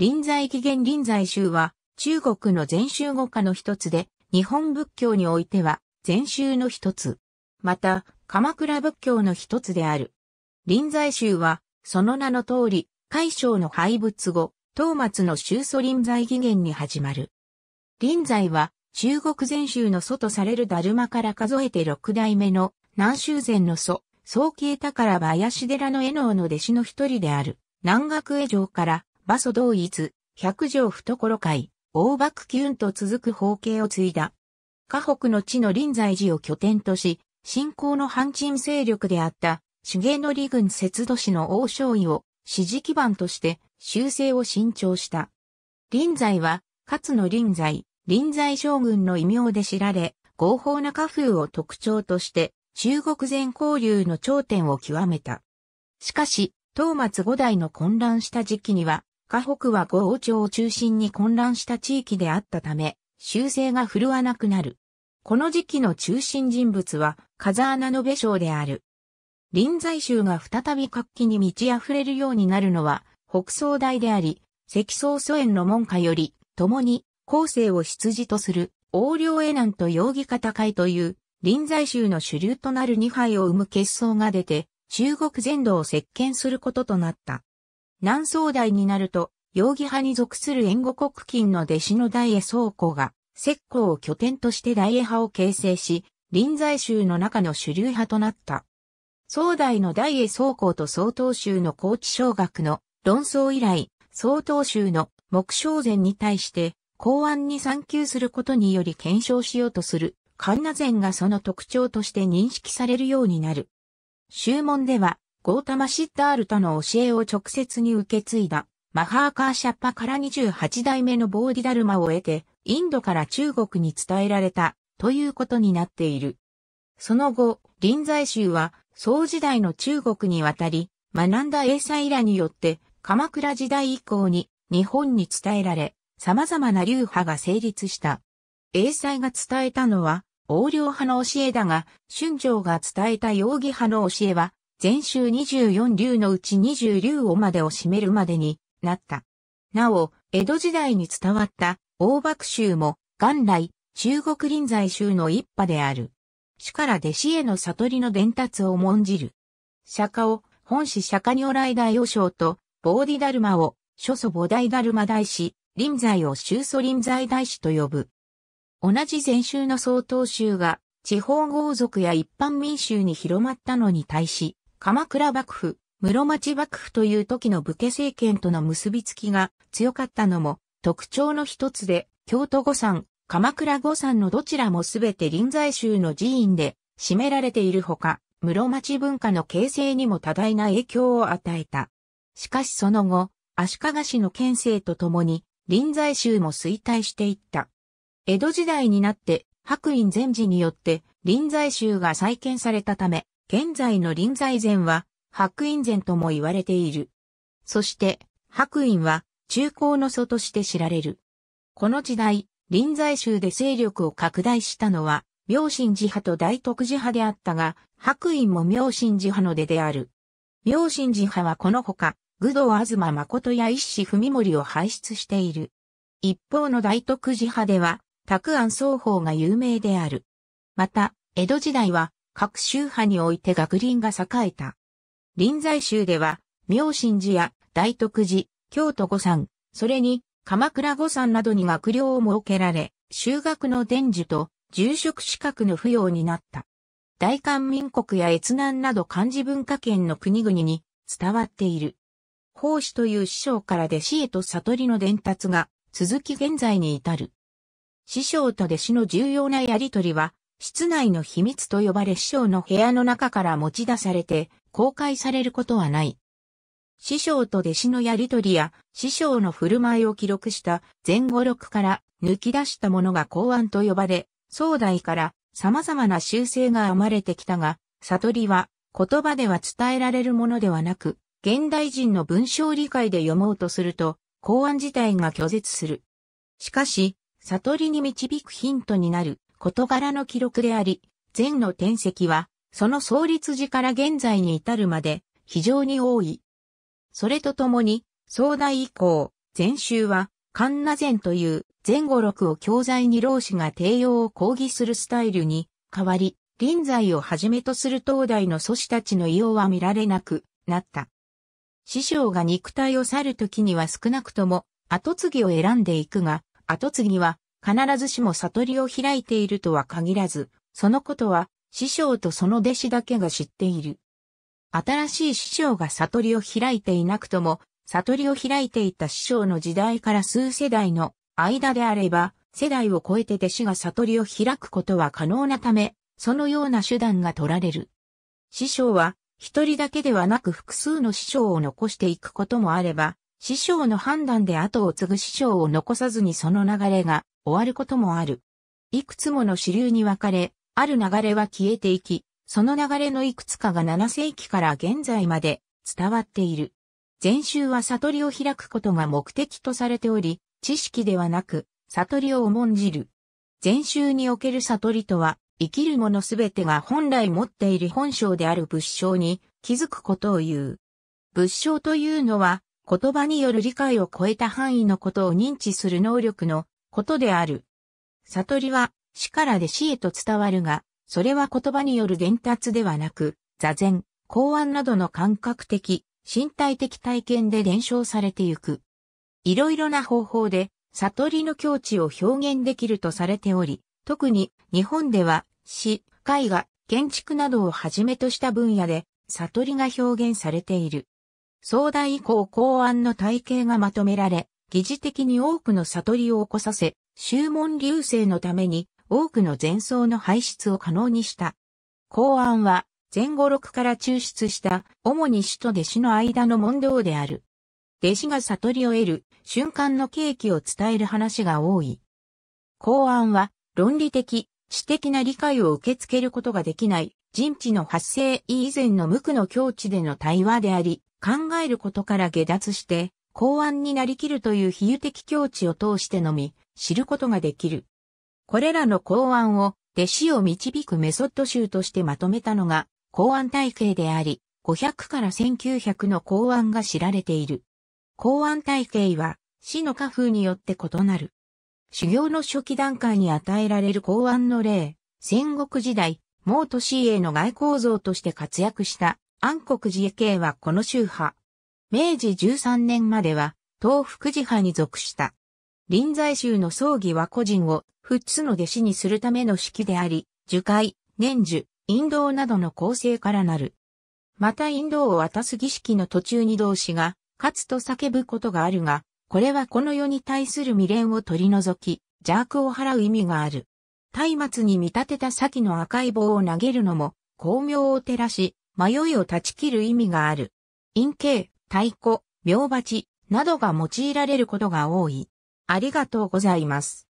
臨済起源臨済宗は、中国の禅宗語家の一つで、日本仏教においては、禅宗の一つ。また、鎌倉仏教の一つである。臨済宗は、その名の通り、海省の廃仏後、東松の宗祖臨済起源に始まる。臨済は、中国禅宗の祖とされるダルマから数えて六代目の南州禅の祖、宗慶宝林寺の絵能の弟子の一人である、南学絵城から馬祖同一、百条懐会、大幕キと続く方形を継いだ。河北の地の臨済寺を拠点とし、信仰の反陳勢力であった、芸の利軍節度市の王将位を支持基盤として修正を新調した。臨済は、勝の臨済、臨済将軍の異名で知られ、合法な家風を特徴として、中国全交流の頂点を極めた。しかし、東松五代の混乱した時期には、河北は五王朝を中心に混乱した地域であったため、修正が振るわなくなる。この時期の中心人物は、風穴の部将である。臨済宗が再び活気に満ち溢れるようになるのは、北宋大であり、石層祖園の門下より、共に、後世を羊とする、横領江南と容疑方会という、臨済宗の主流となる二杯を生む結層が出て、中国全土を席巻することとなった。南宋代になると、容疑派に属する援護国金の弟子の大江宗庫が、石膏を拠点として大江派を形成し、臨済宗の中の主流派となった。宋代の大江宗庫と曹洞宗の高知小学の論争以来、曹洞宗の目標禅に対して、公安に産休することにより検証しようとする、神奈禅がその特徴として認識されるようになる。宗門では、ゴータマ・シッダールタの教えを直接に受け継いだ、マハーカーシャッパから28代目のボーディダルマを得て、インドから中国に伝えられた、ということになっている。その後、臨済宗は、宋時代の中国に渡り、学んだ英才らによって、鎌倉時代以降に日本に伝えられ、様々な流派が成立した。英才が伝えたのは、横領派の教えだが、春城が伝えた容疑派の教えは、全州24流のうち20流をまでを占めるまでになった。なお、江戸時代に伝わった大幕州も元来中国臨済州の一派である。主から弟子への悟りの伝達を重んじる。釈迦を本師釈迦如来大和尚とボーディダルマを諸祖母大ダルマ大師、臨済を宗祖臨済大師と呼ぶ。同じ禅宗の総統宗が地方豪族や一般民衆に広まったのに対し、鎌倉幕府、室町幕府という時の武家政権との結びつきが強かったのも特徴の一つで、京都御山、鎌倉御山のどちらもすべて臨済宗の寺院で占められているほか、室町文化の形成にも多大な影響を与えた。しかしその後、足利氏の県政とともに、臨済宗も衰退していった。江戸時代になって、白隠禅師によって臨済宗が再建されたため、現在の臨済禅は、白隠禅とも言われている。そして、白隠は、中高の祖として知られる。この時代、臨済宗で勢力を拡大したのは、明神寺派と大徳寺派であったが、白隠も明神寺派の出である。明神寺派はこのほか、具道東誠や一子文森を輩出している。一方の大徳寺派では、沢安双方が有名である。また、江戸時代は、各宗派において学林が栄えた。臨済宗では、明神寺や大徳寺、京都御山、それに鎌倉御山などに学寮を設けられ、修学の伝授と住職資格の付与になった。大韓民国や越南など漢字文化圏の国々に伝わっている。法師という師匠から弟子へと悟りの伝達が続き現在に至る。師匠と弟子の重要なやりとりは室内の秘密と呼ばれ師匠の部屋の中から持ち出されて公開されることはない。師匠と弟子のやりとりや師匠の振る舞いを記録した前後録から抜き出したものが公案と呼ばれ、壮大から様々な修正が生まれてきたが、悟りは言葉では伝えられるものではなく、現代人の文章理解で読もうとすると、公案自体が拒絶する。しかし、悟りに導くヒントになる事柄の記録であり、禅の転籍は、その創立時から現在に至るまで、非常に多い。それとともに、総大以降、禅宗は、神奈禅という禅語録を教材に老子が帝王を抗議するスタイルに変わり、臨在をはじめとする東大の祖師たちの異様は見られなくなった。師匠が肉体を去る時には少なくとも後継ぎを選んでいくが、後継ぎは必ずしも悟りを開いているとは限らず、そのことは、師匠とその弟子だけが知っている。新しい師匠が悟りを開いていなくとも、悟りを開いていた師匠の時代から数世代の間であれば、世代を超えて弟子が悟りを開くことは可能なため、そのような手段が取られる。師匠は、一人だけではなく複数の師匠を残していくこともあれば、師匠の判断で後を継ぐ師匠を残さずにその流れが終わることもある。いくつもの支流に分かれ、ある流れは消えていき、その流れのいくつかが7世紀から現在まで伝わっている。禅宗は悟りを開くことが目的とされており、知識ではなく、悟りを重んじる。禅宗における悟りとは、生きるものすべてが本来持っている本性である仏性に気づくことを言う。仏性というのは、言葉による理解を超えた範囲のことを認知する能力のことである。悟りは死から弟子へと伝わるが、それは言葉による伝達ではなく、座禅、公安などの感覚的、身体的体験で伝承されてゆく。いろいろな方法で悟りの境地を表現できるとされており、特に日本では詩、絵画、建築などをはじめとした分野で悟りが表現されている。壮大以降公安の体系がまとめられ、疑似的に多くの悟りを起こさせ、修門流星のために多くの前奏の排出を可能にした。公安は前後六から抽出した主に主と弟子の間の問答である。弟子が悟りを得る瞬間の契機を伝える話が多い。公安は論理的、知的な理解を受け付けることができない人知の発生以前の無垢の境地での対話であり、考えることから下脱して公安になりきるという比喩的境地を通してのみ、知ることができる。これらの公安を、弟子を導くメソッド集としてまとめたのが、公安体系であり、500から1900の公安が知られている。公安体系は、死の家風によって異なる。修行の初期段階に与えられる公安の例、戦国時代、毛都市への外交像として活躍した、安国寺系はこの宗派、明治13年までは、東福寺派に属した。臨済宗の葬儀は個人を、仏つの弟子にするための式であり、樹海、年樹、引導などの構成からなる。また引導を渡す儀式の途中に同志が、勝つと叫ぶことがあるが、これはこの世に対する未練を取り除き、邪悪を払う意味がある。松明に見立てた先の赤い棒を投げるのも、巧妙を照らし、迷いを断ち切る意味がある。陰形、太鼓、病鉢などが用いられることが多い。ありがとうございます。